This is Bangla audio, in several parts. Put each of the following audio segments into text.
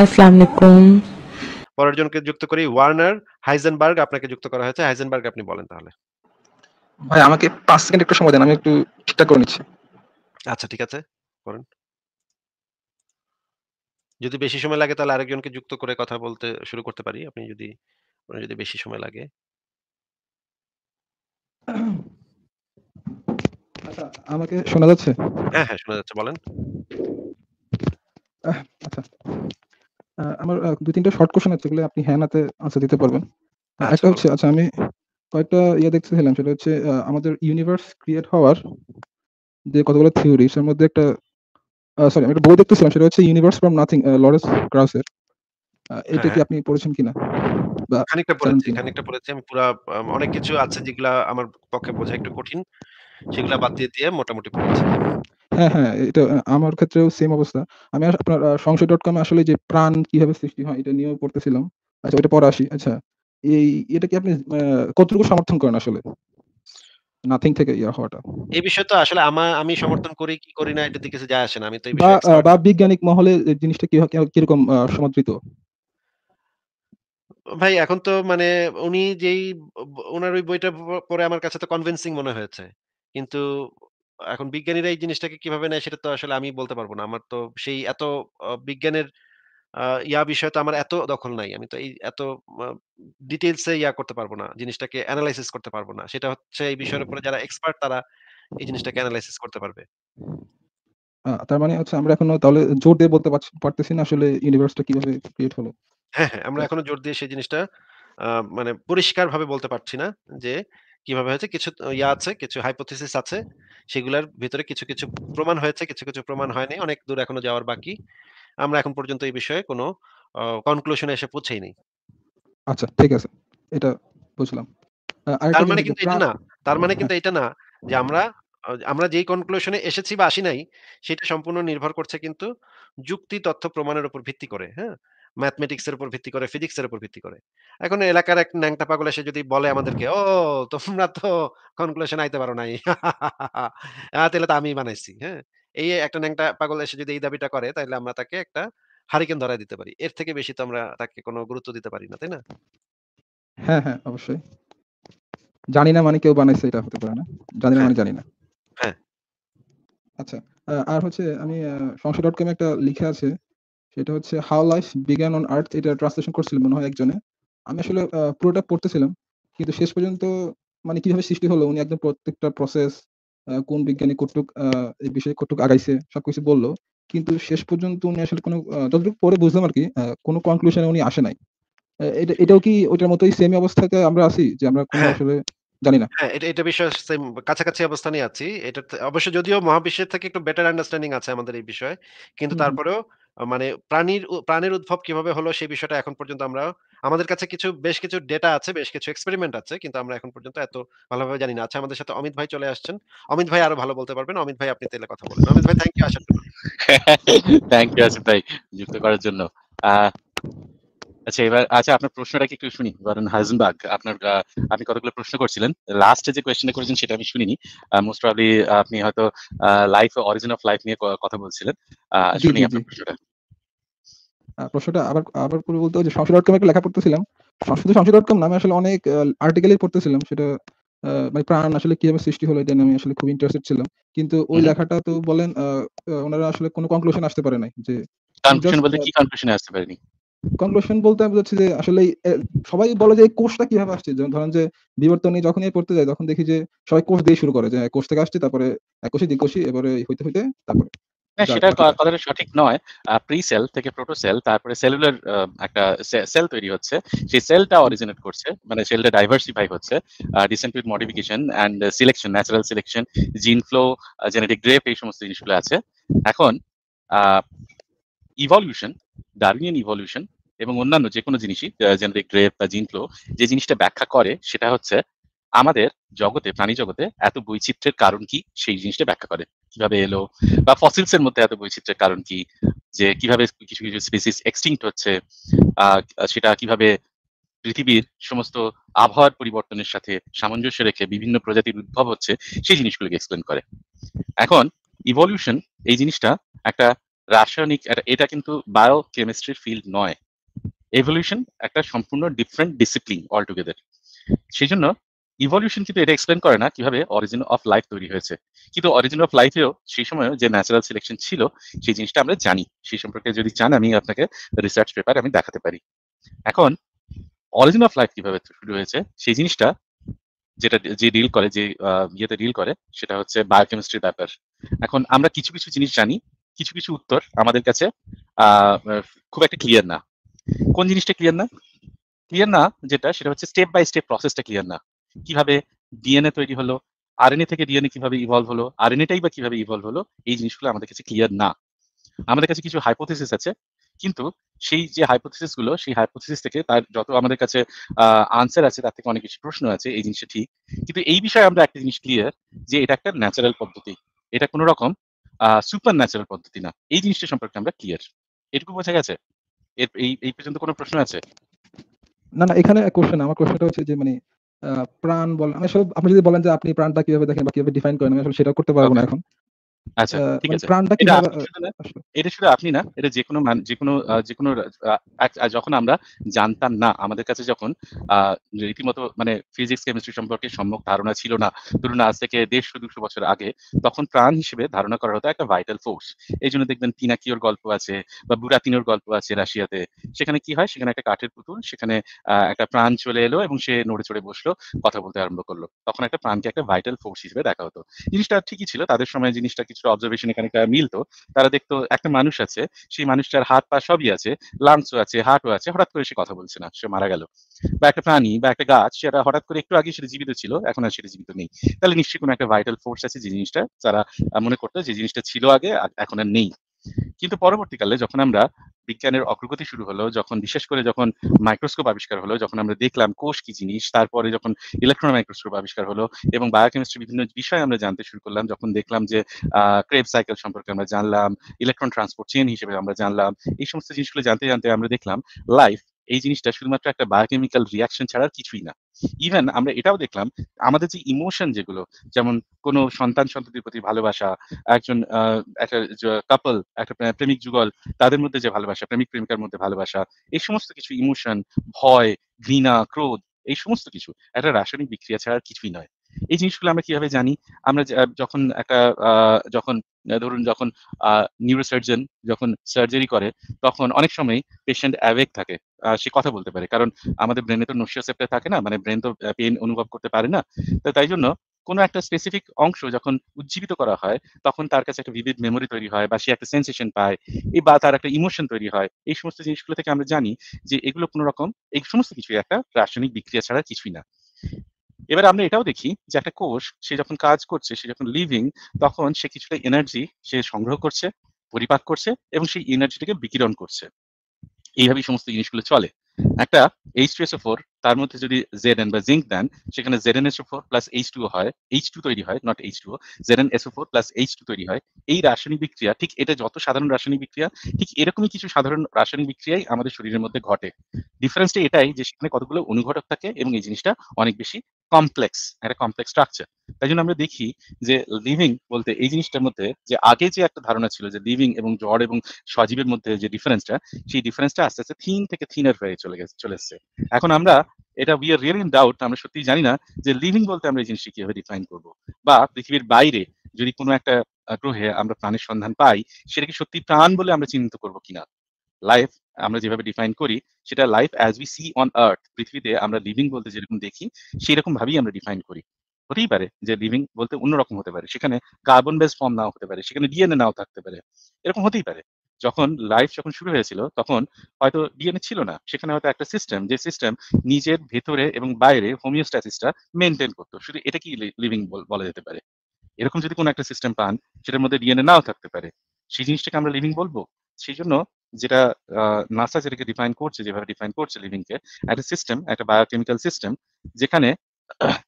আসসালামু পরের জনকে যুক্ত করি ওয়ার্নার হাইজেনবার্গ আপনাকে যুক্ত করা হয়েছে হাইজেনবার্গ আপনি বলেন তাহলে ভাই আমাকে পাঁচ সেকেন্ড একটু সময় দেন আমি একটু ঠিকঠাক করে নিচ্ছি আচ্ছা ঠিক আছে করেন যদি বেশি সময় লাগে তাহলে আরেকজনকে যুক্ত করে কথা বলতে শুরু করতে পারি আপনি যদি যদি বেশি সময় লাগে আচ্ছা আমাকে শোনা যাচ্ছে হ্যাঁ হ্যাঁ শোনা যাচ্ছে বলেন আচ্ছা আমার দুই তিনটা শর্ট কোশ্চেন আছে যেগুলো আপনি হ্যাঁ নাতে আনসার দিতে পারবেন আচ্ছা, একটা আচ্ছা। হচ্ছে আচ্ছা আমি কয়েকটা ইয়ে দেখতেছিলাম সেটা হচ্ছে আমাদের ইউনিভার্স ক্রিয়েট হওয়ার যে কতগুলো থিওরি সেটার মধ্যে একটা সরি আমি একটা বই দেখতেছিলাম সেটা হচ্ছে ইউনিভার্স ফ্রম নাথিং লরেন্স ক্রাউসের এটা হ্যাঁ, কি হ্যাঁ। আপনি পড়েছেন কিনা খানিকটা পড়েছি খানিকটা পড়েছি আমি পুরো অনেক কিছু আছে যেগুলা আমার পক্ষে বোঝা একটু কঠিন সেগুলা বাদ দিয়ে দিয়ে মোটামুটি পড়েছি হ্যাঁ, হ্যাঁ, এটা আমার ক্ষেত্রেও সেম অবস্থা। আমি আপনার সংশয় ডট এ আসলে যে প্রাণ কিভাবে সৃষ্টি হয় এটা নিয়েও পড়তেছিলাম। আচ্ছা ওইটা পরে আসি। আচ্ছা, এই এটা কি আপনি কতটুকু সমর্থন করেন আসলে? নাথিং থেকে হওয়াটা। এই তো আসলে আমি সমর্থন করি কি করি না যায় আসে না। আমি তো বা বৈজ্ঞানিক মহলে জিনিসটা কি হয় কিরকম সমাদৃত? ভাই এখন তো মানে উনি যেই উনার ওই বইটা পরে আমার কাছে তো কনভিন্সিং মনে হয়েছে। কিন্তু এখন বিজ্ঞানীরা এই জিনিসটাকে কিভাবে নেয় সেটা তো আসলে আমি বলতে পারবো না। আমার তো সেই এত বিজ্ঞানের ইয়া বিষয়ে তো আমার এত দখল নাই। আমি তো এই এত আ এ ইয়া করতে পারবো না। জিনিসটাকে অ্যানালাইসিস করতে পারবো না। সেটা হচ্ছে এই বিষয়ের উপরে যারা এক্সপার্ট তারা এই জিনিসটাকে অ্যানালাইসিস করতে পারবে। তার মানে হচ্ছে আমরা এখনো তাহলে জোর দিয়ে বলতে পারতেছি না আসলে ইউনিভার্সটা কিভাবে ক্রিয়েট হলো। হ্যাঁ, হ্যাঁ। আমরা হ্যাঁ। এখনো জোর দিয়ে সেই জিনিসটা মানে পরিষ্কার ভাবে বলতে পারছি না যে কিভাবে হয়েছে কিছু ইয়া আছে কিছু হাইপোথিসিস আছে সেগুলোর ভিতরে কিছু কিছু প্রমাণ হয়েছে কিছু কিছু প্রমাণ হয়নি অনেক দূর এখনো যাওয়ার বাকি আমরা এখন পর্যন্ত এই বিষয়ে কোনো কনক্লুশনে এসে পৌঁছাইনি আচ্ছা ঠিক আছে এটা বুঝলাম তার মানে কিন্তু এটা না তার মানে হ্যাঁ। কিন্তু এটা না যে আমরা আমরা যেই কনক্লুশনে এসেছি বা আসি নাই সেটা সম্পূর্ণ নির্ভর করছে কিন্তু যুক্তি তথ্য প্রমাণের উপর ভিত্তি করে হ্যাঁ ম্যাথমেটিক্সের উপর ভিত্তি করে ফিজিক্সের উপর ভিত্তি করে এখন এলাকার এক ন্যাংটা পাগল এসে যদি বলে আমাদেরকে ও তোমরা তো কনক্লুশন আইতে পারো নাই তাহলে তো আমি বানাইছি হ্যাঁ এই একটা ন্যাংটা পাগল এসে যদি এই দাবিটা করে তাহলে আমরা তাকে একটা হারিকেন ধরাই দিতে পারি এর থেকে বেশি তো আমরা তাকে কোনো গুরুত্ব দিতে পারি না তাই না হ্যাঁ হ্যাঁ অবশ্যই জানি না মানে কেউ বানাইছে এটা হতে পারে না জানি না হ্যাঁ। মানে জানি না হ্যাঁ আচ্ছা আর হচ্ছে আমি সংশয় ডট কমে একটা লিখে আছে এটা হচ্ছে how life began on earth এটা ট্রান্সলেশন করছিল মনে হয় একজনে আমি আসলে পুরোটা পড়তেছিলাম কিন্তু শেষ পর্যন্ত মানে কিভাবে সৃষ্টি হলো উনি একদম প্রত্যেকটা প্রসেস কোন বিজ্ঞানী কটুক এই বিষয়ে কটুক আগাইছে সবকিছু বললো কিন্তু শেষ পর্যন্ত উনি আসলে কোনো যতটুকু পরে বুঝলাম আর কি কোনো কনক্লুশনে উনি আসে নাই এটা এটাও কি ওইটার মতোই সেমি অবস্থাতে আমরা আছি যে আমরা কোনো হ্যাঁ। আসলে জানি না হ্যাঁ এটা এটা বিষয় কাছাকাছি অবস্থানে আছি এটা অবশ্য যদিও মহাবিশ্বের থেকে একটু বেটার আন্ডারস্ট্যান্ডিং আছে আমাদের এই বিষয়ে কিন্তু তারপরেও মানে প্রাণীর প্রাণের উদ্ভব কিভাবে হলো সেই বিষয়টা এখন পর্যন্ত আমরা আমাদের কাছে কিছু বেশ কিছু ডেটা আছে বেশ কিছু এক্সপেরিমেন্ট আছে কিন্তু আমরা এখন পর্যন্ত এত ভালোভাবে জানি না আচ্ছা আমাদের সাথে অমিত ভাই চলে আসছেন অমিত ভাই আরো ভালো বলতে পারবেন অমিত ভাই আপনি তেলে কথা বলেন অমিত ভাই থ্যাংক ইউ আসার জন্য থ্যাংক ইউ আসিফ ভাই যুক্ত করার জন্য আচ্ছা এবার আচ্ছা আপনার প্রশ্নটা কি একটু শুনি কারণ হাইজেনবার্গ আপনার আপনি কতগুলো প্রশ্ন করছিলেন লাস্টে যে কোয়েশ্চেনটা করেছেন সেটা আমি শুনিনি মোস্ট প্রবলি আপনি হয়তো লাইফ অরিজিন অফ লাইফ নিয়ে কথা বলছিলেন শুনি আপনার প্রশ্নটা প্রশ্নটা আবার আবার করে বলতে যে সংসদ ডট লেখা পড়তেছিলাম শুধু সংসদ ডট কম নামে আসলে অনেক আর্টিকেলই পড়তেছিলাম সেটা মানে প্রাণ আসলে কিভাবে সৃষ্টি হলো এটা আমি আসলে খুব ইন্টারেস্টেড ছিলাম কিন্তু ওই লেখাটা তো বলেন ওনারা আসলে কোনো কনক্লুশন আসতে পারে নাই যে কনক্লুশন বলতে কি কনক্লুশন আসতে পারেনি কনক্লুশন বলতে আমি বলছি যে আসলে সবাই বলে যে এই কোর্সটা কিভাবে আসছে যেমন ধরেন যে বিবর্তন নিয়ে যখনই পড়তে যায় তখন দেখি যে সবাই কোর্স দিয়ে শুরু করে যে কোর্স থেকে আসছে তারপরে একোশি দ্বিকোশি এবারে হইতে হইতে তারপরে হ্যাঁ, সেটা কথাটা সঠিক নয় প্রি সেল থেকে প্রোটো সেল তারপরে সেলুলার একটা সেল তৈরি হচ্ছে সেই সেলটা অরিজিনেট করছে মানে সেলটা ডাইভার্সিফাই হচ্ছে descent modification and selection natural selection gene flow genetic drift এই সমস্ত জিনিসগুলো আছে এখন ইভলিউশন ডার্মিয়ান ইভলিউশন এবং অন্যান্য যে কোনো জিনিসই জেনেটিক গ্রেপ বা জিন ফ্লো যে জিনিসটা ব্যাখ্যা করে সেটা হচ্ছে আমাদের জগতে প্রাণী জগতে এত বৈচিত্র্যের কারণ কি সেই জিনিসটা ব্যাখ্যা করে কিভাবে এলো বা ফসিলস এর মধ্যে এত বৈচিত্র্যের কারণ কি যে কিভাবে কিছু কিছু স্পিসিস এক্সটিংক্ট হচ্ছে সেটা কিভাবে পৃথিবীর সমস্ত আবহাওয়ার পরিবর্তনের সাথে সামঞ্জস্য রেখে বিভিন্ন প্রজাতির উদ্ভব হচ্ছে সেই জিনিসগুলোকে এক্সপ্লেন করে এখন ইভলিউশন এই জিনিসটা একটা রাসায়নিক এটা কিন্তু বায়ো কেমিস্ট্রির ফিল্ড নয় এভলিউশন একটা সম্পূর্ণ ডিফারেন্ট ডিসিপ্লিন অল টুগেদার সেই জন্য ইভলিউশন কিন্তু এটা এক্সপ্লেন করে না কিভাবে অরিজিন অফ লাইফ তৈরি হয়েছে কিন্তু অরিজিন অফ লাইফেও সেই সময় যে ন্যাচারাল সিলেকশন ছিল সেই জিনিসটা আমরা জানি সেই সম্পর্কে যদি চান আমি আপনাকে রিসার্চ পেপার আমি দেখাতে পারি এখন অরিজিন অফ লাইফ কিভাবে শুরু হয়েছে সেই জিনিসটা যেটা যে ডিল করে যে ইয়েতে ডিল করে সেটা হচ্ছে বায়োকেমিস্ট্রির ব্যাপার এখন আমরা কিছু কিছু জিনিস জানি কিছু কিছু উত্তর আমাদের কাছে খুব একটা ক্লিয়ার না কোন জিনিসটা ক্লিয়ার না ক্লিয়ার না যেটা সেটা হচ্ছে স্টেপ বাই স্টেপ প্রসেসটা ক্লিয়ার না কিভাবে ডিএনএ তৈরি হলো আরএনএ থেকে ডিএনএ কিভাবে ইভলভ হলো আরএনএটাই বা কিভাবে ইভলভ হলো এই জিনিসগুলো আমাদের কাছে ক্লিয়ার না আমাদের কাছে কিছু হাইপোথিস আছে কিন্তু সেই যে হাইপোথিস গুলো সেই হাইপোথিস থেকে তার যত আমাদের কাছে আনসার আছে তার থেকে অনেক বেশি প্রশ্ন আছে এই জিনিসটা ঠিক কিন্তু এই বিষয়ে আমরা একটা জিনিস ক্লিয়ার যে এটা একটা ন্যাচারাল পদ্ধতি এটা কোনো রকম সুপার ন্যাচারাল পদ্ধতি না এই জিনিসটা সম্পর্কে আমরা ক্লিয়ার এটুকু বোঝা গেছে এর এই এই পর্যন্ত কোনো প্রশ্ন আছে না না এখানে কোশ্চেন আমার কোশ্চেনটা হচ্ছে যে মানে প্রাণ বলেন আমি আসলে আপনি যদি বলেন যে আপনি প্রাণটা কিভাবে দেখেন বা কিভাবে ডিফাইন করেন আমি আসলে সেটাও করতে পারবো না এখন আচ্ছা ঠিক মানে আছে এটা শুধু আপনি না এটা যে কোনো যে কোনো যে কোনো আচ্ছা, যখন আমরা জানতাম না আমাদের কাছে যখন রীতিমতো মানে ফিজিক্স কেমিস্ট্রি সম্পর্কে সম্যক ধারণা ছিল না ধরুন আজ থেকে দেড়শো দুশো বছর আগে তখন প্রাণ হিসেবে ধারণা করা হতো একটা ভাইটাল ফোর্স এই জন্য দেখবেন গল্প আছে বা বুড়াতিনোর গল্প আছে রাশিয়াতে সেখানে কি হয় সেখানে একটা কাঠের পুতুল সেখানে একটা প্রাণ চলে এলো এবং সে নড়ে চড়ে বসলো কথা বলতে আরম্ভ করলো তখন একটা প্রাণকে একটা ভাইটাল ফোর্স হিসেবে দেখা হতো জিনিসটা ঠিকই ছিল তাদের সময় জিনিসটা কিছু কিছুটা অবজারভেশন এখানে মিলতো তারা দেখতো একটা মানুষ আছে সেই মানুষটার হাত পা সবই আছে লাংসও আছে হাটও আছে হঠাৎ করে সে কথা বলছে না সে মারা গেল বা একটা প্রাণী বা একটা গাছ সেটা হঠাৎ করে একটু আগে সেটা জীবিত ছিল এখন আর সেটা জীবিত নেই তাহলে নিশ্চয়ই কোনো একটা ভাইটাল ফোর্স আছে যে জিনিসটা তারা মনে করতো যে জিনিসটা ছিল আগে এখন আর নেই কিন্তু পরবর্তীকালে যখন আমরা বিজ্ঞানের অগ্রগতি শুরু হলো যখন বিশেষ করে যখন মাইক্রোস্কোপ আবিষ্কার হলো যখন আমরা দেখলাম কোষ কি জিনিস তারপরে যখন ইলেকট্রন মাইক্রোস্কোপ আবিষ্কার হলো এবং বায়োকেমিস্ট্রি বিভিন্ন বিষয় আমরা জানতে শুরু করলাম যখন দেখলাম যে ক্রেব সাইকেল সম্পর্কে আমরা জানলাম ইলেকট্রন ট্রান্সপোর্ট চেন হিসেবে আমরা জানলাম এই সমস্ত জিনিসগুলো জানতে জানতে আমরা দেখলাম লাইফ এই জিনিসটা শুধুমাত্র একটা বায়োকেমিক্যাল রিয়াকশন ছাড়া কিছুই না ইভেন আমরা এটাও দেখলাম আমাদের যে ইমোশন যেগুলো যেমন কোন সন্তান সন্ততির প্রতি ভালোবাসা একজন একটা কাপল একটা প্রেমিক যুগল তাদের মধ্যে যে ভালোবাসা প্রেমিক প্রেমিকার মধ্যে ভালোবাসা এই সমস্ত কিছু ইমোশন ভয় ঘৃণা ক্রোধ এই সমস্ত কিছু একটা রাসায়নিক বিক্রিয়া ছাড়া কিছুই নয় এই জিনিসগুলো আমরা কিভাবে জানি আমরা যখন একটা যখন ধরুন যখন নিউরোসার্জন যখন সার্জারি করে তখন অনেক সময় পেশেন্ট অ্যাওয়েক থাকে সে কথা বলতে পারে কারণ আমাদের ব্রেনে তো সেপ্টে থাকে না মানে ব্রেন তো পেন অনুভব করতে পারে না তো তাই জন্য কোনো একটা স্পেসিফিক অংশ যখন উজ্জীবিত করা হয় তখন তার কাছে একটা ভিভিড মেমোরি তৈরি হয় বা সে একটা সেন্সেশন পায় এই বা তার একটা ইমোশন তৈরি হয় এই সমস্ত জিনিসগুলো থেকে আমরা জানি যে এগুলো কোনো রকম এই সমস্ত কিছুই একটা রাসায়নিক বিক্রিয়া ছাড়া কিছুই না এবার আমরা এটাও দেখি যে একটা কোষ সে যখন কাজ করছে সে যখন লিভিং তখন সে কিছুটা এনার্জি সে সংগ্রহ করছে পরিপাক করছে এবং সেই এনার্জিটাকে বিকিরণ করছে এইভাবেই সমস্ত জিনিসগুলো চলে একটা এইচ টু এসও ফোর তার মধ্যে যদি জেড এন বা জিঙ্ক দেন সেখানে Z N S O four plus H two হয় এইচ টু তৈরি হয় not H two Z N S O four plus H two তৈরি হয় এই রাসায়নিক বিক্রিয়া ঠিক এটা যত সাধারণ রাসায়নিক বিক্রিয়া ঠিক এরকমই কিছু সাধারণ রাসায়নিক বিক্রিয়াই আমাদের শরীরের মধ্যে ঘটে ডিফারেন্সটা এটাই যে সেখানে কতগুলো অনুঘটক থাকে এবং এই জিনিসটা অনেক বেশি কমপ্লেক্স একটা কমপ্লেক্স স্ট্রাকচার তাই জন্য আমরা দেখি যে লিভিং বলতে এই জিনিসটার মধ্যে যে আগে যে একটা ধারণা ছিল যে লিভিং এবং জ্বর এবং সজীবের মধ্যে যে ডিফারেন্সটা সেই ডিফারেন্সটা আস্তে আস্তে থিন থেকে থিনার হয়ে চলে গেছে চলে এসছে এখন আমরা এটা we are real in doubt আমরা সত্যি জানি না যে লিভিং বলতে আমরা এই জিনিসটি কিভাবে ডিফাইন করবো বা পৃথিবীর বাইরে যদি কোনো একটা গ্রহে আমরা প্রাণের সন্ধান পাই সেটাকে সত্যি প্রাণ বলে আমরা চিহ্নিত করবো কিনা লাইফ আমরা যেভাবে ডিফাইন করি সেটা life as we see on earth পৃথিবীতে আমরা লিভিং বলতে যেরকম দেখি সেই রকম ভাবেই আমরা ডিফাইন করি হতেই পারে যে লিভিং বলতে অন্যরকম হতে পারে সেখানে কার্বন বেস ফর্ম নাও হতে পারে সেখানে ডিএনএ নাও থাকতে পারে এরকম হতেই পারে যখন লাইফ যখন শুরু হয়েছিল তখন হয়তো ডিএনএ ছিল না সেখানে হয়তো একটা সিস্টেম যে সিস্টেম নিজের ভেতরে এবং বাইরে হোমিওস্ট্যাসিসটা মেনটেন করতো শুধু এটা কি লিভিং বলা যেতে পারে এরকম যদি কোনো একটা সিস্টেম পান সেটার মধ্যে ডিএনএ নাও থাকতে পারে সেই জিনিসটাকে আমরা লিভিং বলবো সেই জন্য যেটা নাসা যেটাকে ডিফাইন করছে যেভাবে ডিফাইন করছে লিভিংকে একটা সিস্টেম একটা বায়োকেমিক্যাল সিস্টেম যেখানে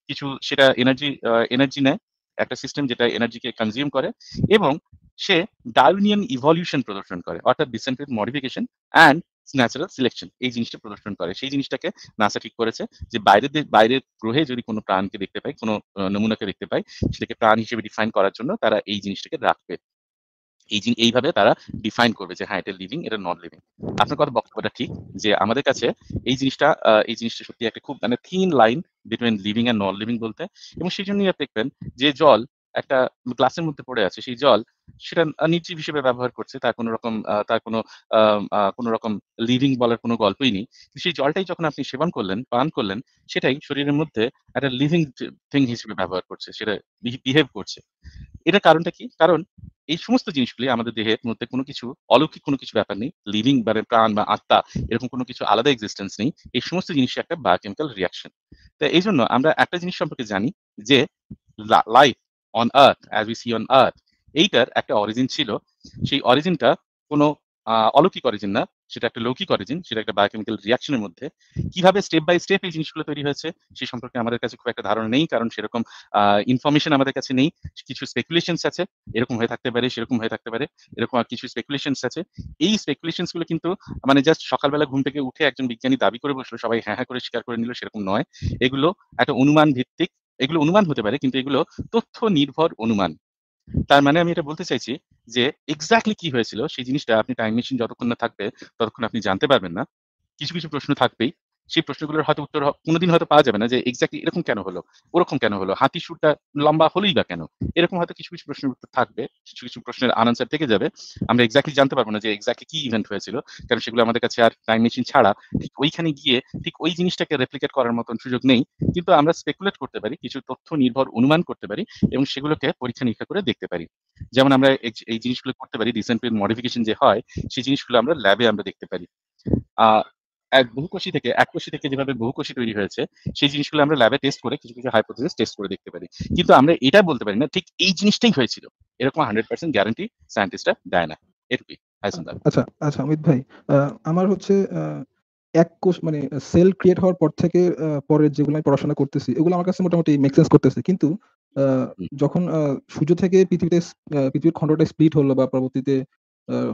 কিছু সেটা এনার্জি এনার্জি নেয় একটা সিস্টেম যেটা এনার্জিকে কনজিউম করে এবং সে ডারউইনিয়ান ইভলিউশন প্রদর্শন করে অর্থাৎ descent modification and natural selection এই জিনিসটা প্রদর্শন করে সেই জিনিসটাকে নাসা ঠিক করেছে যে বাইরের বাইরের গ্রহে যদি কোনো প্রাণকে দেখতে পাই কোনো নমুনাকে দেখতে পাই সেটাকে প্রাণ হিসেবে ডিফাইন করার জন্য তারা এই জিনিসটাকে রাখবে এইভাবে তারা ডিফাইন করবে যে হ্যাঁ এটা লিভিং এটা নন লিভিং আপনার কথা বক্তব্যটা ঠিক যে আমাদের কাছে এই জিনিসটা এই জিনিসটা সত্যি একটা খুব মানে thin line between living and non living বলতে এবং সেই জন্যই আপনি দেখবেন যে জল একটা গ্লাসের মধ্যে পড়ে আছে সেই জল সেটা নির্জীব হিসেবে ব্যবহার করছে তার কোনো রকম তার কোনো কোনো রকম লিভিং বলার কোনো গল্পই নেই সেই জলটাই যখন আপনি সেবন করলেন পান করলেন সেটাই শরীরের মধ্যে একটা লিভিং থিং হিসেবে ব্যবহার করছে সেটা বিহেভ করছে এটার কারণটা কি কারণ এই সমস্ত জিনিসগুলি আমাদের দেহের মধ্যে কোনো কিছু অলৌকিক কোনো কিছু ব্যাপার নেই লিভিং মানে প্রাণ বা আত্মা এরকম কোনো কিছু আলাদা এক্সিস্টেন্স নেই এই সমস্ত জিনিসই একটা বায়োকেমিক্যাল রিয়াকশন তো এই জন্য আমরা একটা জিনিস সম্পর্কে জানি যে life on earth as we see on earth এইটার একটা অরিজিন ছিল সেই অরিজিনটা কোনো অলৌকিক অরিজিন না সেটা একটা লৌকিক অরিজিন সেটা একটা বায়োকেমিক্যাল রিয়াকশনের মধ্যে কিভাবে স্টেপ বাই স্টেপ এই জিনিসগুলো তৈরি হয়েছে সে সম্পর্কে আমাদের কাছে খুব একটা ধারণা নেই কারণ সেরকম ইনফরমেশন আমাদের কাছে নেই কিছু স্পেকুলেশনস আছে এরকম হয়ে থাকতে পারে সেরকম হয়ে থাকতে পারে এরকম আর কিছু স্পেকুলেশনস আছে এই স্পেকুলেশনস গুলো কিন্তু মানে জাস্ট সকালবেলা ঘুম থেকে উঠে একজন বিজ্ঞানী দাবি করে বসলো সবাই হ্যাঁ হ্যাঁ করে স্বীকার করে নিল সেরকম নয় এগুলো একটা অনুমান ভিত্তিক এগুলো অনুমান হতে পারে কিন্তু এগুলো তথ্য নির্ভর অনুমান তার মানে আমি এটা বলতে চাইছি যে এক্স্যাক্টলি কি হয়েছিল সেই জিনিসটা আপনি টাইম মেশিন যতক্ষণ না থাকবে ততক্ষণ আপনি জানতে পারবেন না কিছু কিছু প্রশ্ন থাকবেই সেই প্রশ্নগুলোর হয়তো উত্তর কোনোদিন হয়তো পাওয়া যাবে না যে এক্স্যাক্টলি এরকম কেন হলো ওরকম কেন হলো হাতি সুরটা লম্বা হলেই বা কেন এরকম হয়তো কিছু কিছু প্রশ্নের উত্তর থাকবে কিছু কিছু প্রশ্নের আনসার থেকে যাবে আমরা এক্স্যাক্টলি জানতে পারবো না যে এক্স্যাক্টলি কি ইভেন্ট হয়েছিল কারণ সেগুলো আমাদের কাছে আর টাইম মেশিন ছাড়া ঠিক ওইখানে গিয়ে ঠিক ওই জিনিসটাকে রেপ্লিকেট করার মতন সুযোগ নেই কিন্তু আমরা স্পেকুলেট করতে পারি কিছু তথ্য নির্ভর অনুমান করতে পারি এবং সেগুলোকে পরীক্ষা নিরীক্ষা করে দেখতে পারি যেমন আমরা এই জিনিসগুলো করতে পারি রিসেন্ট মডিফিকেশন যে হয় সেই জিনিসগুলো আমরা ল্যাবে আমরা দেখতে পারি এক বহুকোষী থেকে এক কোষী থেকে যেভাবে বহুকোষী তৈরি হয়েছে সেই জিনিসগুলো আমরা ল্যাবে টেস্ট করে কিছু কিছু হাইপোথেসিস টেস্ট করে দেখতে পারি কিন্তু আমরা এটা বলতে পারি না ঠিক এই জিনিসটাই হয়েছিল এরকম হান্ড্রেড পার্সেন্ট গ্যারান্টি সায়েন্টিস্টরা দেয় না এটুকুই আচ্ছা আচ্ছা অমিত ভাই আমার হচ্ছে এক কোষ মানে সেল ক্রিয়েট হওয়ার পর থেকে পরের যেগুলো আমি পড়াশোনা করতেছি এগুলো আমার কাছে মোটামুটি মেক সেন্স করতেছে কিন্তু যখন সূর্য থেকে পৃথিবীতে পৃথিবীর খণ্ডটা স্প্লিট হলো বা পরবর্তীতে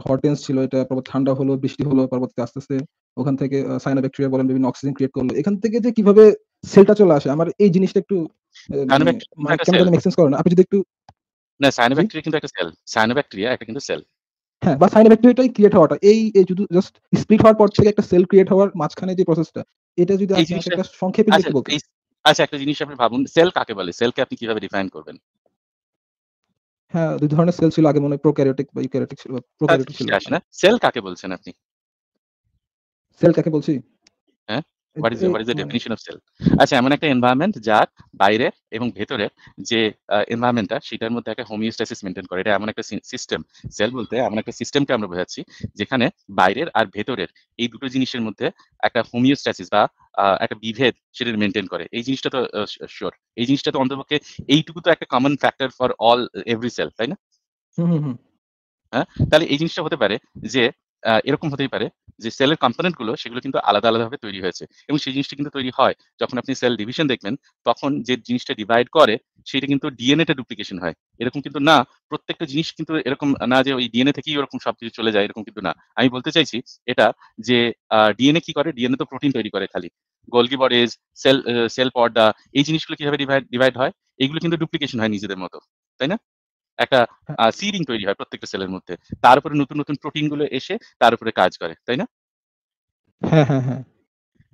হটেন্স ছিল এটা পর্বত ঠান্ডা হলো বৃষ্টি হলো পর্বতকে আস্তে আস্তে ওখান থেকে সাইনা ব্যাকটেরিয়া বলেন বিভিন্ন অক্সিজেন ক্রিয়েট করলো এখান থেকে যে কিভাবে সেলটা চলে আসে আমার এই জিনিসটা একটু মানে করে না আপনি যদি একটু না সাইনোব্যাকটেরিয়া কিন্তু একটা সেল সাইনোব্যাকটেরিয়া একটা কিন্তু সেল হ্যাঁ বা সাইনোব্যাকটেরিয়াটাই ক্রিয়েট হওয়াটা এই এই শুধু জাস্ট স্প্লিট হওয়ার পর থেকে একটা সেল ক্রিয়েট হওয়ার মাঝখানে যে প্রসেসটা এটা যদি আপনি একটা সংক্ষেপে দেখতে আচ্ছা, আচ্ছা একটা জিনিস আপনি ভাবুন সেল কাকে বলে সেলকে আপনি কিভাবে ডিফাইন করবেন হ্যাঁ দুই ধরনের সেল ছিল আগে মনে হয় প্রোক্যারিওটিক বা ইউক্যারিওটিক ছিল প্রোক্যারিওটিক ছিল সেল কাকে বলছেন আপনি সেল কাকে বলছি হ্যাঁ what is what is the definition of cell আচ্ছা এমন একটা এনভায়রনমেন্ট যার বাইরে এবং ভেতরের যে এনভায়রনমেন্টটা সেটার মধ্যে একটা হোমিওস্ট্যাসিস মেনটেন করে এটা এমন একটা সিস্টেম সেল বলতে এমন একটা সিস্টেমকে আমরা বোঝাচ্ছি যেখানে বাইরের আর ভেতরের এই দুটো জিনিসের মধ্যে একটা হোমিওস্ট্যাসিস বা একটা বিভেদ সেটা মেনটেন করে এই জিনিসটা তো শিওর এই জিনিসটা তো অন্তপক্ষে এইটুকু তো একটা common factor for all every cell তাই না হ্যাঁ তাহলে এই জিনিসটা হতে পারে যে এরকম হতেই পারে যে সেলের কম্পোনেন্ট গুলো সেগুলো কিন্তু আলাদা আলাদাভাবে তৈরি হয়েছে এবং সেই জিনিসটা কিন্তু তৈরি হয় যখন আপনি সেল ডিভিশন দেখবেন তখন যে জিনিসটা ডিভাইড করে সেটা কিন্তু ডিএনএ টা ডুপ্লিকেশন হয় এরকম কিন্তু না প্রত্যেকটা জিনিস কিন্তু এরকম না যে ওই ডিএনএ থেকেই ওরকম সবকিছু চলে যায় এরকম কিন্তু না আমি বলতে চাইছি এটা যে ডিএনএ কি করে ডিএনএ তো প্রোটিন তৈরি করে খালি গোলগি বডেজ সেল সেল পর্দা এই জিনিসগুলো কিভাবে ডিভাইড ডিভাইড হয় এগুলো কিন্তু ডুপ্লিকেশন হয় নিজেদের মতো তাই না একটা সিরিং হ্যাঁ। তৈরি হয় প্রত্যেকটা সেলের মধ্যে তার উপরে নতুন নতুন প্রোটিনগুলো এসে তার উপরে কাজ করে তাই না হ্যাঁ হ্যাঁ, হ্যাঁ।,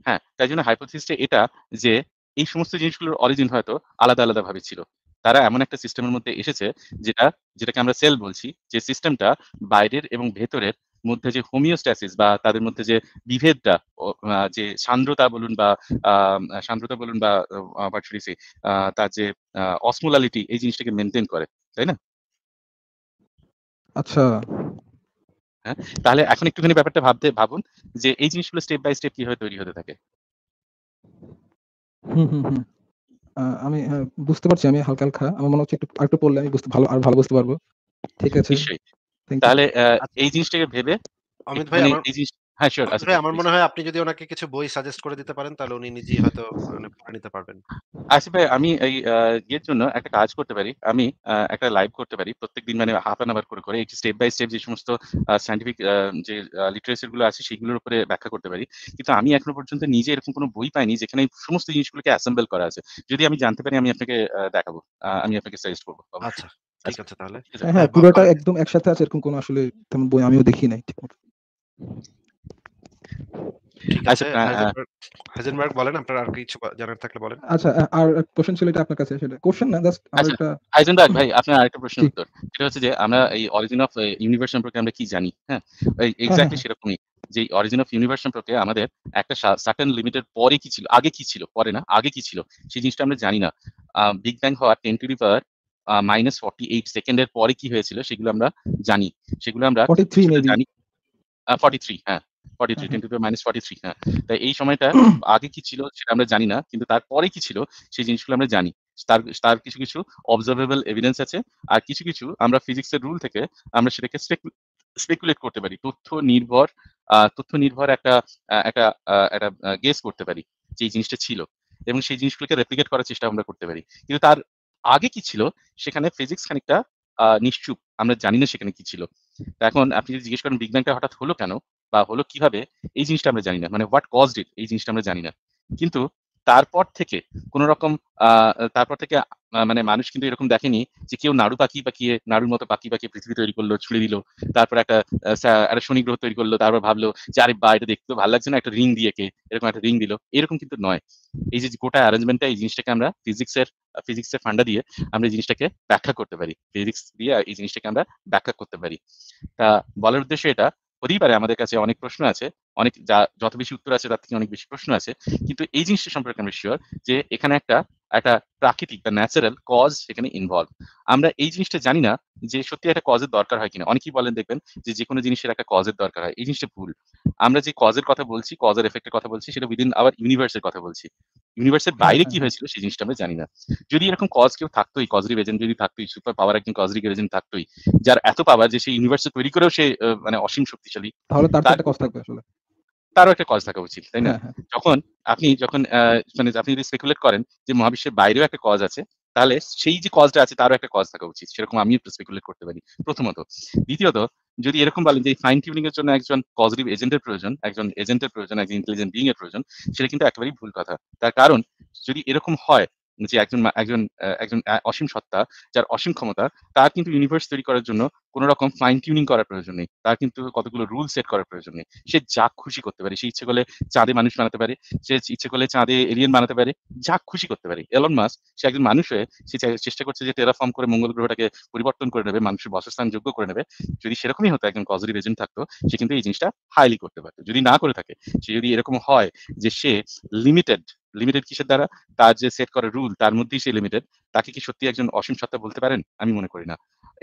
হ্যাঁ তাই জন্য হাইপোথিসটা এটা যে এই সমস্ত জিনিসগুলোর অরিজিন হয়তো আলাদা আলাদা ভাবে ছিল তারা এমন একটা সিস্টেমের মধ্যে এসেছে যেটা যেটাকে আমরা সেল বলছি যে সিস্টেমটা বাইরের এবং ভেতরের মধ্যে যে হোমিওস্ট্যাসিস বা তাদের মধ্যে যে বিভেদটা যে সান্দ্রতা বলুন বা সান্দ্রতা বলুন বা তার যে অসমোলালিটি এই জিনিসটাকে মেনটেন করে তাই না আচ্ছা হ্যাঁ তাহলে এখন একটুখানি ব্যাপারটা ভাবতে ভাবুন যে এই জিনিসগুলো স্টেপ বাই স্টেপ কিভাবে তৈরি হতে থাকে হুম হুম হুম আমি হ্যাঁ, বুঝতে পারছি আমি হালকা হালকা আমার মনে হচ্ছে একটু আরেকটু পড়লে আমি বুঝতে ভালো আর ভালো বুঝতে পারবো ঠিক আছে তাহলে আচ্ছা। এই জিনিসটাকে ভেবে অমিত ভাই এই জিনিস হ্যাঁ শিওর আসলে আমার মনে হয় আপনি যদি ওনাকে কিছু বই সাজেস্ট করে দিতে পারেন তাহলে উনি নিজেই হয়তো মানে পড়ে নিতে পারবেন আসিফ ভাই আমি এই ইয়ের জন্য একটা কাজ করতে পারি আমি একটা লাইভ করতে পারি প্রত্যেকদিন মানে হাফ অ্যান আওয়ার করে করে স্টেপ বাই স্টেপ যে সমস্ত সায়েন্টিফিক যে লিটারেচার গুলো আছে সেগুলোর উপরে ব্যাখ্যা করতে পারি কিন্তু আমি এখনো পর্যন্ত নিজে এরকম কোনো বই পাইনি যেখানে সমস্ত জিনিসগুলোকে অ্যাসেম্বল করা আছে যদি আমি জানতে পারি আমি আপনাকে দেখাবো আমি আপনাকে সাজেস্ট করবো আচ্ছা ঠিক আচ্ছা। আছে তাহলে হ্যাঁ পুরোটা একদম একসাথে আছে এরকম কোনো আসলে তেমন বই আমিও দেখি নাই ঠিক মতো আচ্ছা, থাকলে বলেন আচ্ছা আর কোশ্চেন আচ্ছা, ভাই আপনার আরেকটা প্রশ্ন উত্তর হচ্ছে যে আমরা এই অরিজিন অফ সম্পর্কে আমরা কি জানি হ্যাঁ, হ্যাঁ, হ্যাঁ। যে অরিজিন অফ সম্পর্কে আমাদের একটা পরে কি ছিল আগে কি ছিল পরে না আগে কি ছিল সেই জিনিসটা আমরা জানি না বিগ ব্যাং হওয়ার ten to the power minus forty eight সেকেন্ডের পরে কি হয়েছিল সেগুলো আমরা জানি সেগুলো আমরা জানি ফর্টি থ্রি হ্যাঁ forty three ten to minus forty three হ্যাঁ তাই এই সময়টা আগে কি ছিল সেটা আমরা জানি না কিন্তু তারপরে কি ছিল সেই জিনিসগুলো আমরা জানি তার তার কিছু কিছু অবজারভেবল এভিডেন্স আছে আর কিছু কিছু আমরা ফিজিক্সের রুল থেকে আমরা সেটাকে স্পেকুলেট করতে পারি তথ্য নির্ভর তথ্য নির্ভর একটা একটা একটা গেস করতে পারি যে জিনিসটা ছিল এবং সেই জিনিসগুলোকে রেপ্লিকেট করার চেষ্টা আমরা করতে পারি কিন্তু তার আগে কি ছিল সেখানে ফিজিক্স খানিকটা নিশ্চুপ আমরা জানি না সেখানে কি ছিল এখন আপনি যদি জিজ্ঞেস করেন বিজ্ঞানটা হঠাৎ হলো কেন বা হলো কিভাবে এই জিনিসটা আমরা জানি না মানে হোয়াট কজ ডিট এই জিনিসটা আমরা জানি না কিন্তু তারপর থেকে কোন রকম তারপর থেকে মানে মানুষ কিন্তু এরকম দেখেনি যে কেউ নাড়ু পাখি পাকিয়ে নাড়ুর মতো পাখি পাকিয়ে পৃথিবী তৈরি করলো ছুড়ে দিল তারপর একটা একটা শনি গ্রহ তৈরি করলো তারপর ভাবলো যে আরে বা এটা দেখতে ভালো লাগছে না একটা রিং দিয়ে কে এরকম একটা রিং দিল এরকম কিন্তু নয় এই যে গোটা অ্যারেঞ্জমেন্টটা এই জিনিসটাকে আমরা ফিজিক্সের ফিজিক্সের ফান্ডা দিয়ে আমরা এই জিনিসটাকে ব্যাখ্যা করতে পারি ফিজিক্স দিয়ে এই জিনিসটাকে আমরা ব্যাখ্যা করতে পারি তা বলার উদ্দেশ্য এটা হতেই পারে আমাদের কাছে অনেক প্রশ্ন আছে অনেক যা যত বেশি উত্তর আছে তার থেকে অনেক বেশি প্রশ্ন আছে কিন্তু এই জিনিসটা সম্পর্কে আমরা শিওর যে এখানে একটা একটা প্রাকৃতিক বা ন্যাচারাল কজ সেখানে ইনভলভ আমরা এই জিনিসটা জানি না যে সত্যি একটা কজের দরকার হয় কিনা অনেকেই বলেন দেখবেন যে যে কোনো জিনিসের একটা কজের দরকার হয় এই জিনিসটা ভুল আমরা যে কজের কথা বলছি কজের এফেক্টের কথা বলছি সেটা উইদিন আবার ইউনিভার্সের কথা বলছি ইউনিভার্সের বাইরে কি হ্যাঁ, হ্যাঁ। হয়েছিল সেই জিনিসটা আমরা জানি না যদি এরকম কজ কেউ থাকতোই কজরি এজেন্ট যদি থাকতোই সুপার পাওয়ার একজন কজরি এজেন্ট থাকতোই যার এত পাওয়ার যে সেই ইউনিভার্স তৈরি করেও সে মানে অসীম শক্তিশালী তাহলে তার একটা কজ থাকবে আসলে তারও একটা কজ থাকা উচিত তাই না হ্যাঁ, হ্যাঁ। যখন আপনি যখন মানে আপনি যদি স্পেকুলেট করেন যে মহাবিশ্বের বাইরেও একটা কজ আছে তাহলে সেই যে কজটা আছে তারও একটা কজ থাকা উচিত সেরকম আমি স্পেকুলেট করতে পারি প্রথমত দ্বিতীয়ত যদি এরকম বলেন যে ফাইন টিউনিং এর জন্য একজন পজিটিভ এজেন্টের প্রয়োজন একজন এজেন্টের প্রয়োজন একজন ইন্টেলিজেন্ট বিং এর প্রয়োজন সেটা কিন্তু একেবারেই ভুল কথা তার কারণ যদি এরকম হয় যে একজন একজন একজন অসীম সত্তা যার অসীম ক্ষমতা তার কিন্তু ইউনিভার্স তৈরি করার জন্য কোনো রকম ফাইন টিউনিং করার প্রয়োজন নেই তার কিন্তু কতগুলো রুল সেট করার প্রয়োজন নেই সে যা খুশি করতে পারে সে ইচ্ছে করলে চাঁদে মানুষ বানাতে পারে সে ইচ্ছে করলে চাঁদে এলিয়ান বানাতে পারে যা খুশি করতে পারে এলন মাস সে একজন মানুষ হয়ে সে চেষ্টা করছে যে টেরাফর্ম করে মঙ্গল গ্রহটাকে পরিবর্তন করে নেবে মানুষের বসস্থান যোগ্য করে নেবে যদি সেরকমই হতো একজন কজরিভ এজেন্ট থাকতো সে কিন্তু এই জিনিসটা হাইলি করতে পারতো যদি না করে থাকে সে যদি এরকম হয় যে সে লিমিটেড লিমিটেড কিসের দ্বারা তার যে সেট করা রুল তার মধ্যেই সে লিমিটেড তাকে কি সত্যি একজন অসীম সত্তা বলতে পারেন আমি মনে করি না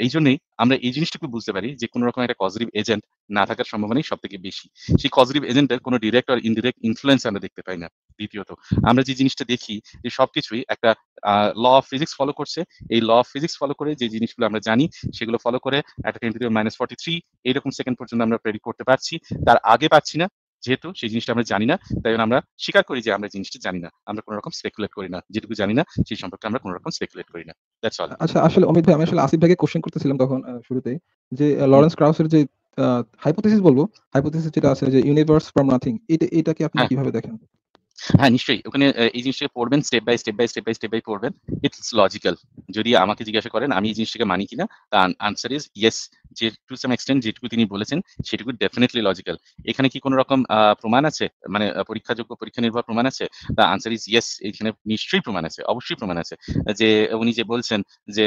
এই জন্যই আমরা এই জিনিসটুকু বুঝতে পারি যে কোনো রকম একটা কজরিভ এজেন্ট না থাকার সম্ভাবনাই সব থেকে বেশি সেই কজরিভ এজেন্টের কোনো ডিরেক্ট আর ইনডিরেক্ট ইনফ্লুয়েন্স আমরা দেখতে পাই না দ্বিতীয়ত আমরা যে জিনিসটা দেখি যে সবকিছুই একটা ল অফ ফিজিক্স ফলো করছে এই ল অফ ফিজিক্স ফলো করে যে জিনিসগুলো আমরা জানি সেগুলো ফলো করে একটা টেন মাইনাস ফর্টি থ্রি এইরকম সেকেন্ড পর্যন্ত আমরা প্রেডিক্ট করতে পারছি তার আগে পাচ্ছি না যেহেতু সেই জিনিসটা আমরা জানি না তাই আমরা স্বীকার করি যে আমরা জিনিসটা জানি না আমরা কোনো রকম স্পেকুলেট করি না যেটুকু জানি না সেই সম্পর্কে আমরা কোনো রকম স্পেকুলেট করি না আচ্ছা আসলে অমিত ভাই আমি আসলে আসিফ ভাইকে কোশ্চেন করতেছিলাম তখন শুরুতেই যে লরেন্স ক্রাউসের যে হাইপোথিসিস বলবো হাইপোথিসিস যেটা আছে যে ইউনিভার্স ফ্রম নাথিং এটা এটাকে আপনি হ্যাঁ। কিভাবে দেখেন হ্যাঁ নিশ্চয়ই ওখানে এই জিনিসটাকে পড়বেন step by step by step by step by পড়বেন ইটস লজিক্যাল যদি আমাকে জিজ্ঞাসা করেন আমি এই জিনিসটাকে মানি কিনা তার আনসার ইজ ইয়েস যে টু সাম এক্সটেন্ট যেটুকু তিনি বলেছেন সেটুকু ডেফিনেটলি লজিক্যাল এখানে কি কোনো রকম প্রমাণ আছে মানে পরীক্ষাযোগ্য পরীক্ষা নির্ভর প্রমাণ আছে দা আনসার ইজ ইয়েস এখানে নিশ্চয়ই প্রমাণ আছে অবশ্যই প্রমাণ আছে যে উনি যে বলছেন যে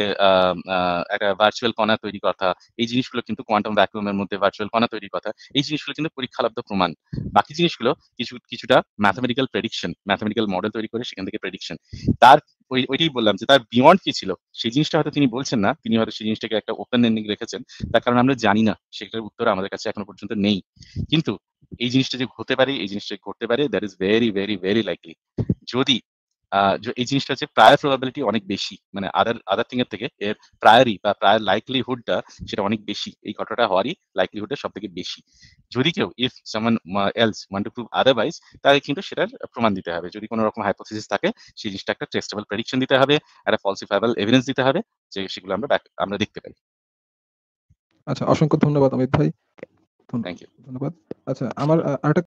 একটা ভার্চুয়াল কণা তৈরি কথা এই জিনিসগুলো কিন্তু কোয়ান্টাম ভ্যাকুয়ামের মধ্যে ভার্চুয়াল কণা তৈরি কথা এই জিনিসগুলো কিন্তু পরীক্ষালব্ধ প্রমাণ বাকি জিনিসগুলো কিছু কিছুটা ম্যাথামেটিক্যাল প্রেডিকশন ম্যাথামেটিক্যাল মডেল তৈরি করে সেখান থেকে প্রেডিকশন তার ওই ওইটাই বললাম যে তার বিয়ন্ড কি ছিল সেই জিনিসটা হয়তো তিনি বলছেন না তিনি হয়তো সেই জিনিসটাকে একটা ওপেন এন্ডিং রেখেছেন তার কারণ আমরা জানি না সেটার উত্তর আমাদের কাছে এখনো পর্যন্ত নেই কিন্তু এই জিনিসটা যে হতে পারে এই জিনিসটা ঘটতে পারে that is very very very likely যদি এই জিনিসটা হচ্ছে প্রায়ার প্রবাবিলিটি অনেক বেশি মানে আদার আদার থিং এর থেকে এর প্রায়ারই বা প্রায়ার লাইকলিহুডটা সেটা অনেক বেশি এই ঘটনাটা হওয়ারই লাইকলিহুডটা সব থেকে বেশি যদি কেউ if someone else want to prove otherwise তাহলে কিন্তু সেটার প্রমাণ দিতে হবে যদি কোনো রকম হাইপোথিস থাকে সেই জিনিসটা একটা টেস্টেবল প্রেডিকশন দিতে হবে একটা ফলসিফাইবল এভিডেন্স দিতে হবে যে সেগুলো আমরা আমরা দেখতে পাই আচ্ছা অসংখ্য ধন্যবাদ অমিত ভাই থ্যাংক ইউ ধন্যবাদ আচ্ছা আমার আরেকটা